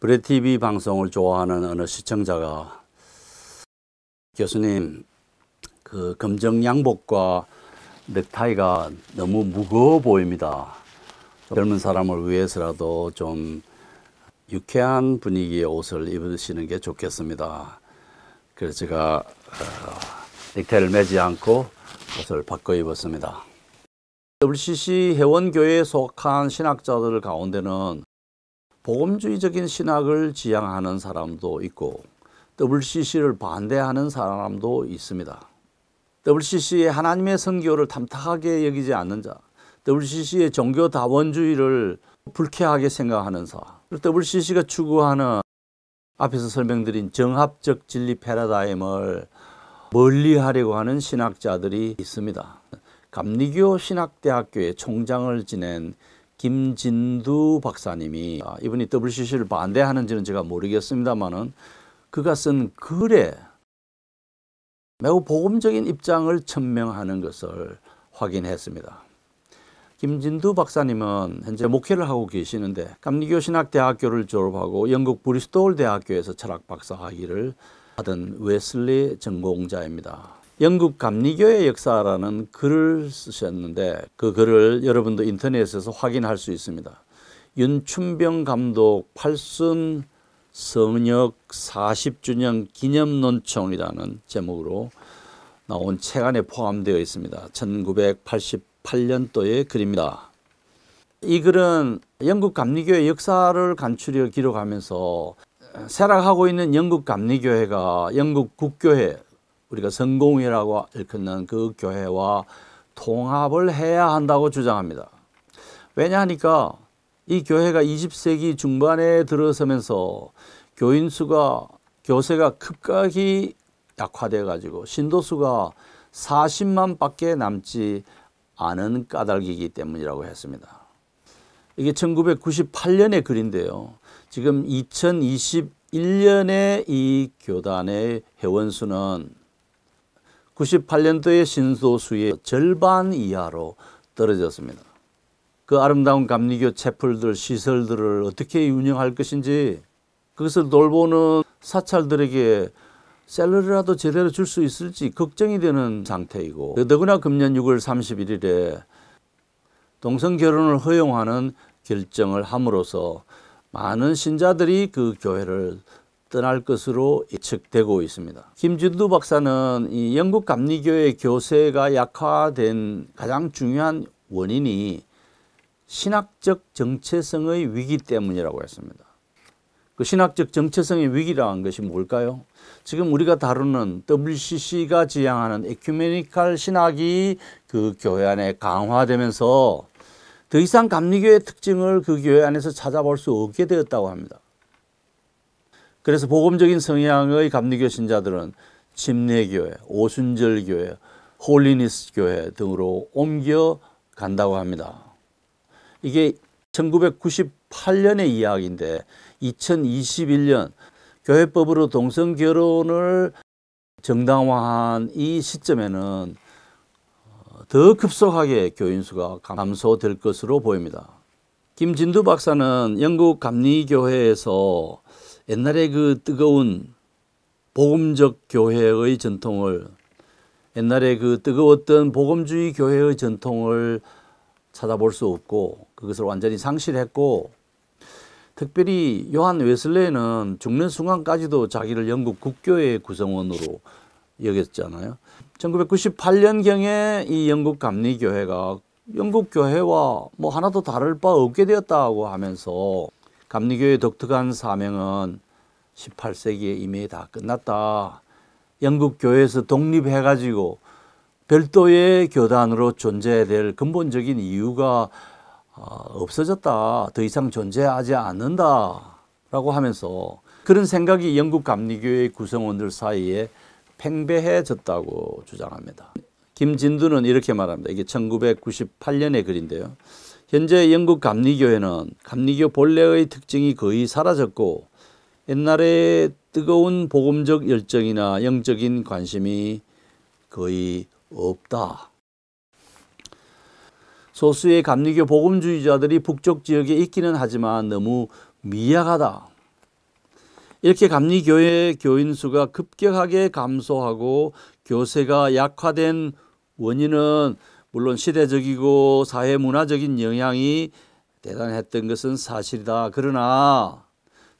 브레티비 방송을 좋아하는 어느 시청자가 교수님 그 검정 양복과 넥타이가 너무 무거워 보입니다. 젊은 사람을 위해서라도 좀 유쾌한 분위기의 옷을 입으시는 게 좋겠습니다. 그래서 제가 어, 넥타이를 매지 않고 옷을 바꿔 입었습니다. WCC 회원교회에 속한 신학자들 가운데는 복음주의적인 신학을 지향하는 사람도 있고 WCC를 반대하는 사람도 있습니다. WCC의 하나님의 선교를 탐탁하게 여기지 않는 자, WCC의 종교 다원주의를 불쾌하게 생각하는 사, WCC가 추구하는 앞에서 설명드린 정합적 진리 패러다임을 멀리하려고 하는 신학자들이 있습니다. 감리교 신학대학교의 총장을 지낸 김진두 박사님이 아, 이분이 WCC를 반대하는지는 제가 모르겠습니다만은 그가 쓴 글에 매우 복음적인 입장을 천명하는 것을 확인했습니다. 김진두 박사님은 현재 목회를 하고 계시는데 감리교 신학대학교를 졸업하고 영국 브리스톨 대학교에서 철학 박사 학위를 받은 웨슬리 전공자입니다. 영국 감리교의 역사라는 글을 쓰셨는데 그 글을 여러분도 인터넷에서 확인할 수 있습니다. 윤춘병 감독 팔순 성역 40주년 기념 논총이라는 제목으로 나온 책 안에 포함되어 있습니다. 1988년도의 글입니다. 이 글은 영국 감리교의 역사를 간추려 기록하면서 어, 쇠락하고 있는 영국 감리교회가 영국 국교회 우리가 성공회라고 일컫는 그 교회와 통합을 해야 한다고 주장합니다. 왜냐하니까 이 교회가 20세기 중반에 들어서면서 교인 수가 교세가 급격히 약화되어 가지고 신도 수가 40만 밖에 남지 않은 까닭이기 때문이라고 했습니다. 이게 1998년의 글인데요. 지금 2021년에 이 교단의 회원 수는 98년도에 신소수의 절반 이하로 떨어졌습니다. 그 아름다운 감리교 채플들 시설들을 어떻게 운영할 것인지 그것을 돌보는 사찰들에게 셀러리라도 제대로 줄 수 있을지 걱정이 되는 상태이고 더구나 금년 6월 31일에 동성 결혼을 허용하는 결정을 함으로써 많은 신자들이 그 교회를 떠날 것으로 예측되고 있습니다. 김준두 박사는 이 영국 감리교회 교세가 약화된 가장 중요한 원인이 신학적 정체성의 위기 때문이라고 했습니다. 그 신학적 정체성의 위기라는 것이 뭘까요? 지금 우리가 다루는 WCC가 지향하는 에큐메니칼 신학이 그 교회 안에 강화되면서 더 이상 감리교의 특징을 그 교회 안에서 찾아볼 수 없게 되었다고 합니다. 그래서 복음적인 성향의 감리교 신자들은 침례교회, 오순절교회, 홀리니스 교회 등으로 옮겨 간다고 합니다. 이게 1998년의 이야기인데 2021년 교회법으로 동성 결혼을 정당화한 이 시점에는 더 급속하게 교인 수가 감소될 것으로 보입니다. 김진두 박사는 영국 감리교회에서 옛날에 그 뜨거운 복음적 교회의 전통을 옛날에 그 뜨거웠던 복음주의 교회의 전통을 찾아볼 수 없고 그것을 완전히 상실했고 특별히 요한 웨슬레는 죽는 순간까지도 자기를 영국 국교의 구성원으로 여겼잖아요. 1998년경에 이 영국 감리교회가 영국 교회와 뭐 하나도 다를 바 없게 되었다고 하면서 감리교의 독특한 사명은 18세기에 이미 다 끝났다. 영국 교회에서 독립해 가지고 별도의 교단으로 존재해야 될 근본적인 이유가 어, 없어졌다. 더 이상 존재하지 않는다. 라고 하면서 그런 생각이 영국 감리교회 구성원들 사이에 팽배해졌다고 주장합니다. 김진두는 이렇게 말합니다. 이게 1998년의 글인데요. 현재 영국 감리교회는 감리교 본래의 특징이 거의 사라졌고 옛날에 뜨거운 복음적 열정이나 영적인 관심이 거의 없다. 소수의 감리교 복음주의자들이 북쪽 지역에 있기는 하지만 너무 미약하다. 이렇게 감리교회 교인 수가 급격하게 감소하고 교세가 약화된 원인은 물론 시대적이고 사회 문화적인 영향이 대단했던 것은 사실이다. 그러나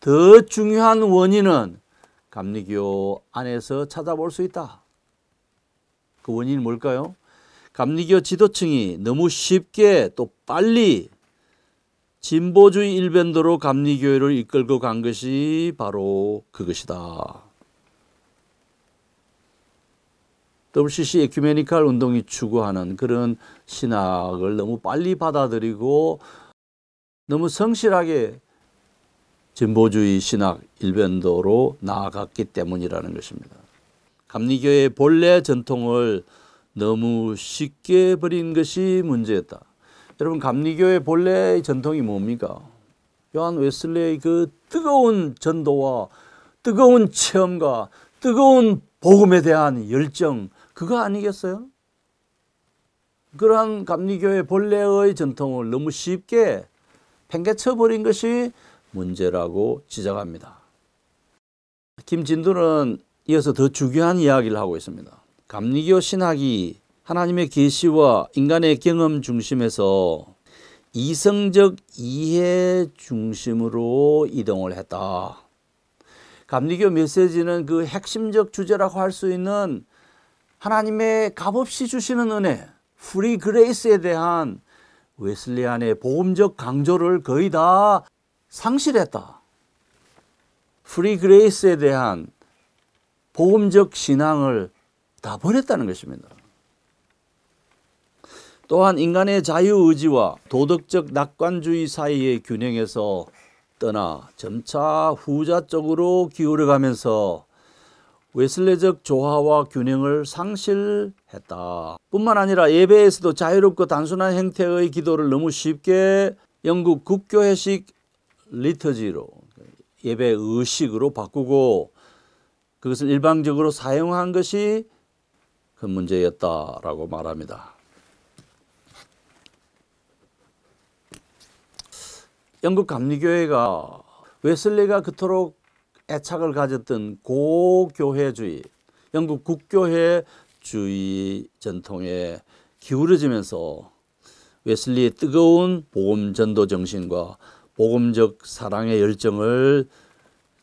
더 중요한 원인은 감리교 안에서 찾아볼 수 있다. 그 원인이 뭘까요? 감리교 지도층이 너무 쉽게 또 빨리 진보주의 일변도로 감리교회를 이끌고 간 것이 바로 그것이다. WCC 에큐메니칼 운동이 추구하는 그런 신학을 너무 빨리 받아들이고 너무 성실하게 진보주의 신학 일변도로 나아갔기 때문이라는 것입니다. 감리교의 본래 전통을 너무 쉽게 버린 것이 문제였다. 여러분 감리교의 본래 전통이 뭡니까? 요한 웨슬레의 그 뜨거운 전도와 뜨거운 체험과 뜨거운 복음에 대한 열정 그거 아니겠어요? 그러한 감리교의 본래의 전통을 너무 쉽게 팽개쳐버린 것이 문제라고 지적합니다. 김진두는 이어서 더 중요한 이야기를 하고 있습니다. 감리교 신학이 하나님의 계시와 인간의 경험 중심에서 이성적 이해 중심으로 이동을 했다. 감리교 메시지는 그 핵심적 주제라고 할 수 있는 하나님의 값없이 주시는 은혜, 프리 그레이스에 대한 웨슬리안의 보험적 강조를 거의 다 상실했다. 프리 그레이스에 대한 보험적 신앙을 다 버렸다는 것입니다. 또한 인간의 자유의지와 도덕적 낙관주의 사이의 균형에서 떠나 점차 후자 쪽으로 기울어가면서 웨슬레적 조화와 균형을 상실했다. 뿐만 아니라 예배에서도 자유롭고 단순한 형태의 기도를 너무 쉽게 영국 국교회식 리터지로 예배 의식으로 바꾸고 그것을 일방적으로 사용한 것이 큰 문제였다라고 말합니다. 영국 감리교회가 웨슬리가 그토록 애착을 가졌던 고교회주의, 영국 국교회주의 전통에 기울어지면서 웨슬리의 뜨거운 복음 전도 정신과 복음적 사랑의 열정을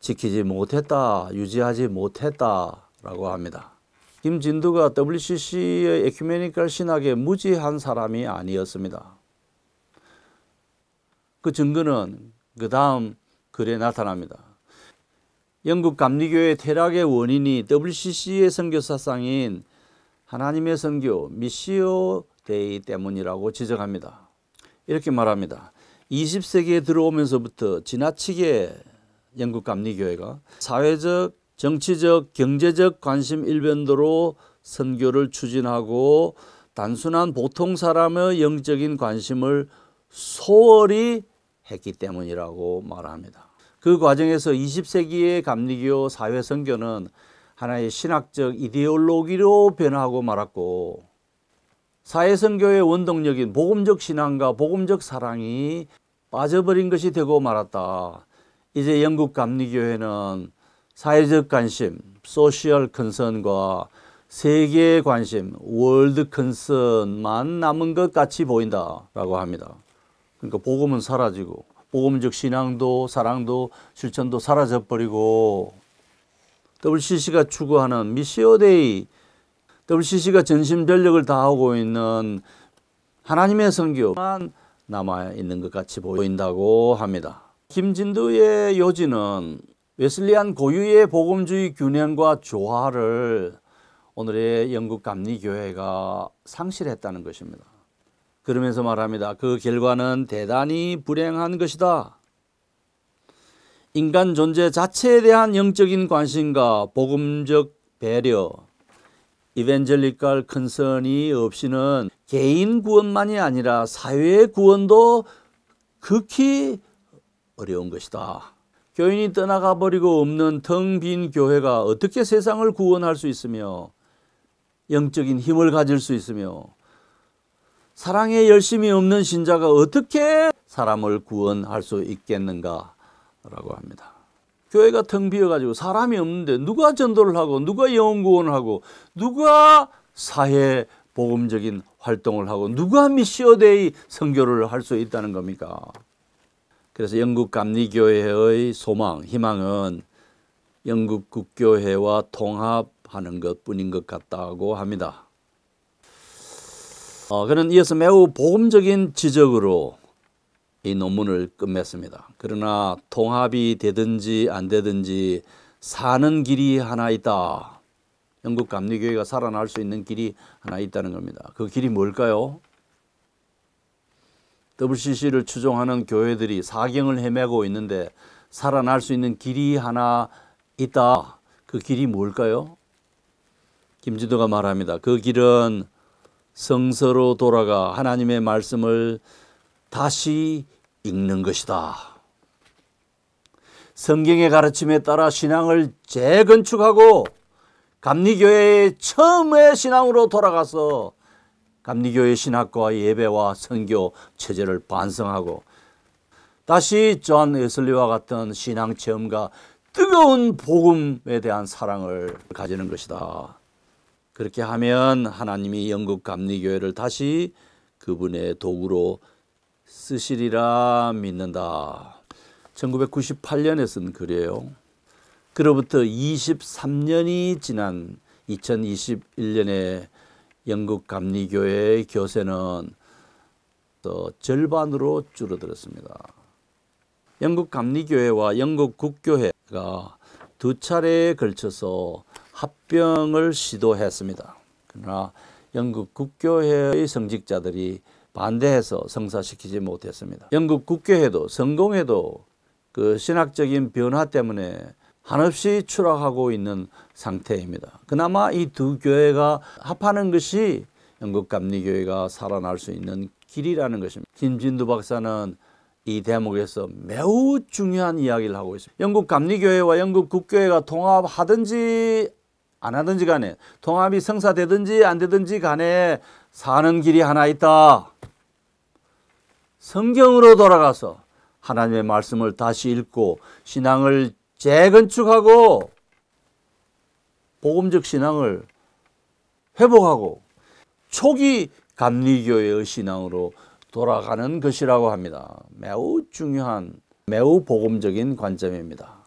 지키지 못했다, 유지하지 못했다라고 합니다. 김진두가 WCC의 에큐메니컬 신학에 무지한 사람이 아니었습니다. 그 증거는 그 다음 글에 나타납니다. 영국 감리교의 퇴락의 원인이 WCC의 선교사상인 하나님의 선교 미시오 데이 때문이라고 지적합니다. 이렇게 말합니다. 20세기에 들어오면서부터 지나치게 영국 감리교회가 사회적, 정치적, 경제적 관심 일변도로 선교를 추진하고 단순한 보통 사람의 영적인 관심을 소홀히 했기 때문이라고 말합니다. 그 과정에서 20세기의 감리교 사회 선교는 하나의 신학적 이데올로기로 변화하고 말았고 사회 선교의 원동력인 복음적 신앙과 복음적 사랑이 빠져버린 것이 되고 말았다. 이제 영국 감리교회는 사회적 관심, 소셜 컨선과 세계 관심, 월드 컨선만 남은 것 같이 보인다라고 합니다. 그러니까 복음은 사라지고 복음적 신앙도 사랑도 실천도 사라져버리고 WCC가 추구하는 미시오데이 WCC가 전심 전력을 다하고 있는 하나님의 선교만 남아 있는 것 같이 보인다고 합니다. 김진두의 요지는 웨슬리안 고유의 복음주의 균형과 조화를 오늘의 영국 감리교회가 상실했다는 것입니다. 그러면서 말합니다. 그 결과는 대단히 불행한 것이다. 인간 존재 자체에 대한 영적인 관심과 복음적 배려, 이벤젤리칼 컨선이 없이는 개인 구원만이 아니라 사회의 구원도 극히 어려운 것이다. 교인이 떠나가 버리고 없는 텅 빈 교회가 어떻게 세상을 구원할 수 있으며 영적인 힘을 가질 수 있으며 사랑에 열심이 없는 신자가 어떻게 사람을 구원할 수 있겠는가라고 합니다. 교회가 텅 비어가지고 사람이 없는데 누가 전도를 하고 누가 영혼 구원을 하고 누가 사회 복음적인 활동을 하고 누가 미시어데이 선교를 할 수 있다는 겁니까? 그래서 영국 감리교회의 소망, 희망은 영국 국교회와 통합하는 것뿐인 것 같다고 합니다. 어, 그는 이어서 매우 보험적인 지적으로 이 논문을 끝냈습니다 그러나 통합이 되든지 안 되든지 사는 길이 하나 있다. 영국 감리교회가 살아날 수 있는 길이 하나 있다는 겁니다. 그 길이 뭘까요? WCC를 추종하는 교회들이 사경을 헤매고 있는데 살아날 수 있는 길이 하나 있다. 그 길이 뭘까요? 김지도가 말합니다. 그 길은 성서로 돌아가 하나님의 말씀을 다시 읽는 것이다. 성경의 가르침에 따라 신앙을 재건축하고 감리교회의 처음의 신앙으로 돌아가서 감리교회 신학과 예배와 선교 체제를 반성하고 다시 존 웨슬리와 같은 신앙 체험과 뜨거운 복음에 대한 사랑을 가지는 것이다. 그렇게 하면 하나님이 영국 감리교회를 다시 그분의 도구로 쓰시리라 믿는다. 1998년에 쓴 글이에요. 그로부터 23년이 지난 2021년에 영국 감리교회의 교세는 또 절반으로 줄어들었습니다. 영국 감리교회와 영국 국교회가 두 차례에 걸쳐서 합병을 시도했습니다. 그러나 영국 국교회의 성직자들이 반대해서 성사시키지 못했습니다. 영국 국교회도 성공회도 그 신학적인 변화 때문에 한없이 추락하고 있는 상태입니다. 그나마 이 두 교회가 합하는 것이 영국 감리교회가 살아날 수 있는 길이라는 것입니다. 김진두 박사는 이 대목에서 매우 중요한 이야기를 하고 있습니다. 영국 감리교회와 영국 국교회가 통합하든지 안 하든지 간에 통합이 성사되든지 안 되든지 간에 사는 길이 하나 있다. 성경으로 돌아가서 하나님의 말씀을 다시 읽고 신앙을 재건축하고 복음적 신앙을 회복하고 초기 감리교의 신앙으로 돌아가는 것이라고 합니다. 매우 중요한 매우 복음적인 관점입니다.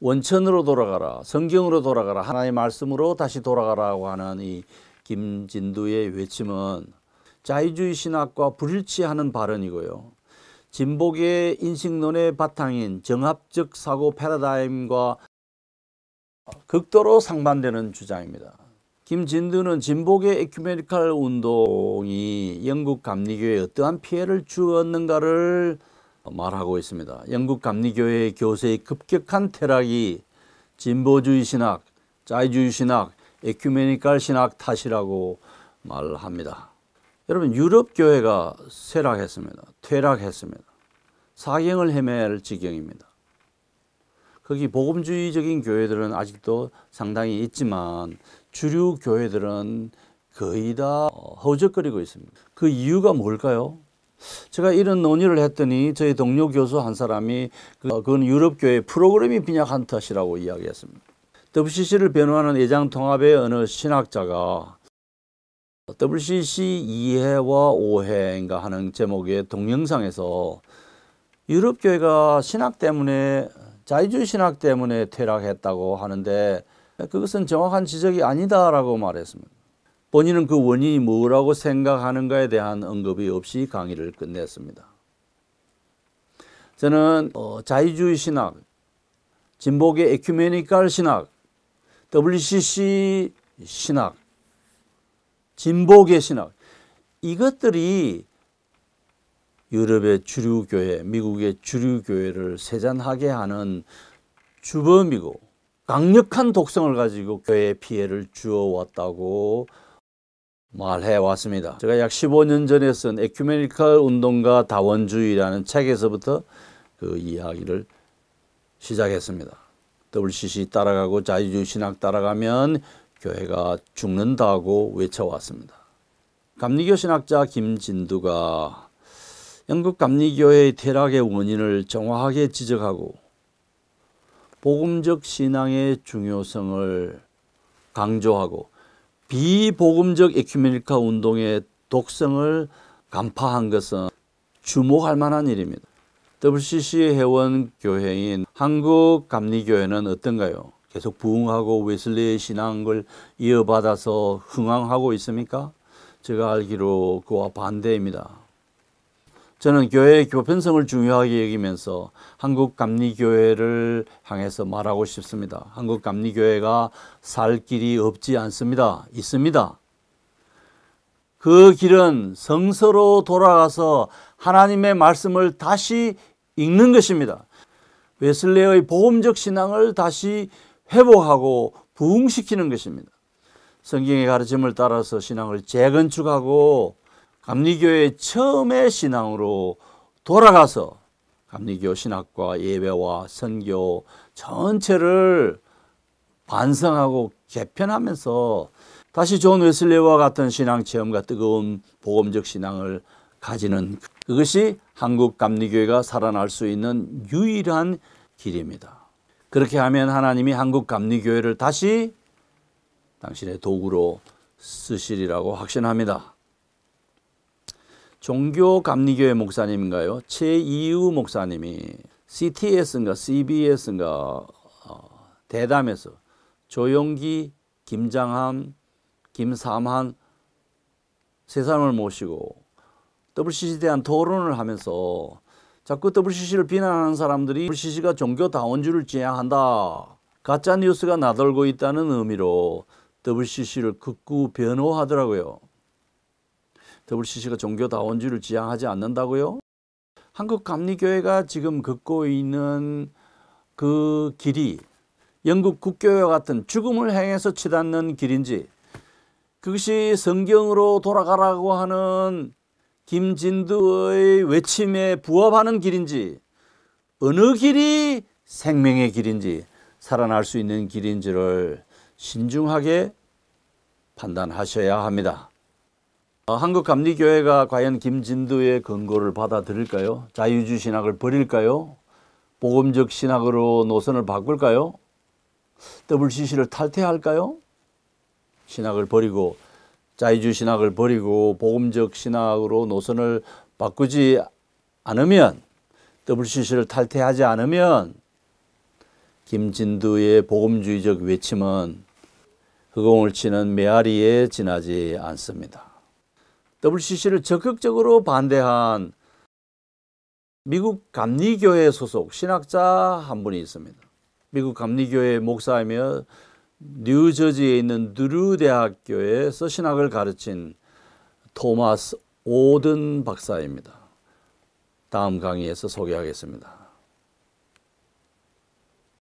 원천으로 돌아가라, 성경으로 돌아가라, 하나의 말씀으로 다시 돌아가라고 하는 이 김진두의 외침은 자유주의 신학과 불일치하는 발언이고요. 진보계 인식론의 바탕인 정합적 사고 패러다임과 극도로 상반되는 주장입니다. 김진두는 진보계 에큐메니칼 운동이 영국 감리교에 어떠한 피해를 주었는가를 말하고 있습니다. 영국 감리교회 교세의 급격한 퇴락이 진보주의 신학, 자유주의 신학, 에큐메니칼 신학 탓이라고 말합니다. 여러분 유럽 교회가 쇠락했습니다. 퇴락했습니다. 사경을 헤맬 지경입니다. 거기 복음주의적인 교회들은 아직도 상당히 있지만 주류 교회들은 거의 다 허우적거리고 있습니다. 그 이유가 뭘까요? 제가 이런 논의를 했더니 저희 동료 교수 한 사람이 그, 어, 그건 유럽교회 프로그램이 빈약한 탓이라고 이야기했습니다. WCC를 변호하는 예장 통합의 어느 신학자가 WCC 이해와 오해인가 하는 제목의 동영상에서 유럽교회가 신학 때문에 자유주의 신학 때문에 퇴락했다고 하는데 그것은 정확한 지적이 아니다라고 말했습니다. 본인은 그 원인이 뭐라고 생각하는가에 대한 언급이 없이 강의를 끝냈습니다. 저는 어, 자유주의 신학, 진보계 에큐메니컬 신학, WCC 신학, 진보계 신학 이것들이 유럽의 주류교회, 미국의 주류교회를 세잔하게 하는 주범이고 강력한 독성을 가지고 교회에 피해를 주어왔다고 말해 왔습니다. 제가 약 15년 전에 쓴 에큐메니컬 운동가 다원주의라는 책에서부터 그 이야기를 시작했습니다. WCC 따라가고 자유주의 신학 따라가면 교회가 죽는다고 외쳐왔습니다. 감리교 신학자 김진두가 영국 감리교회의 퇴락의 원인을 정확하게 지적하고 복음적 신앙의 중요성을 강조하고 비복음적 에큐메니카 운동의 독성을 간파한 것은 주목할 만한 일입니다. WCC 회원 교회인 한국 감리교회는 어떤가요? 계속 부흥하고 웨슬리의 신앙을 이어받아서 흥황하고 있습니까? 제가 알기로 그와 반대입니다. 저는 교회의 교편성을 중요하게 여기면서 한국 감리교회를 향해서 말하고 싶습니다. 한국 감리교회가 살 길이 없지 않습니다. 있습니다. 그 길은 성서로 돌아가서 하나님의 말씀을 다시 읽는 것입니다. 웨슬레의 보험적 신앙을 다시 회복하고 부흥시키는 것입니다. 성경의 가르침을 따라서 신앙을 재건축하고 감리교의 처음의 신앙으로 돌아가서 감리교 신학과 예배와 선교 전체를 반성하고 개편하면서 다시 존웨슬레와 같은 신앙 체험과 뜨거운 보험적 신앙을 가지는 그것이 한국 감리교회가 살아날 수 있는 유일한 길입니다. 그렇게 하면 하나님이 한국 감리교회를 다시 당신의 도구로 쓰시리라고 확신합니다. 종교감리교회 목사님인가요? 최이우 목사님이 CTS인가 CBS인가 어, 대담에서 조용기, 김장함, 김삼한 세 사람을 모시고 WCC에 대한 토론을 하면서 자꾸 WCC를 비난하는 사람들이 WCC가 종교다원주를 지향한다. 가짜뉴스가 나돌고 있다는 의미로 WCC를 극구 변호하더라고요. WCC가 종교다원주의를 지향하지 않는다고요? 한국 감리교회가 지금 걷고 있는 그 길이 영국 국교회와 같은 죽음을 향해서 치닫는 길인지 그것이 성경으로 돌아가라고 하는 김진두의 외침에 부합하는 길인지 어느 길이 생명의 길인지 살아날 수 있는 길인지를 신중하게 판단하셔야 합니다. 어, 한국감리교회가 과연 김진도의 권고를 받아들일까요? 자유주의 신학을 버릴까요? 보금적 신학으로 노선을 바꿀까요? WCC를 탈퇴할까요? 신학을 버리고 자유주의 신학을 버리고 보금적 신학으로 노선을 바꾸지 않으면 WCC를 탈퇴하지 않으면 김진두의 복음주의적 외침은 흑공을 치는 메아리에 지나지 않습니다. WCC를 적극적으로 반대한 미국 감리교회 소속 신학자 한 분이 있습니다. 미국 감리교회 목사이며 뉴저지에 있는 드루 대학교에서 신학을 가르친 토마스 오든 박사입니다. 다음 강의에서 소개하겠습니다.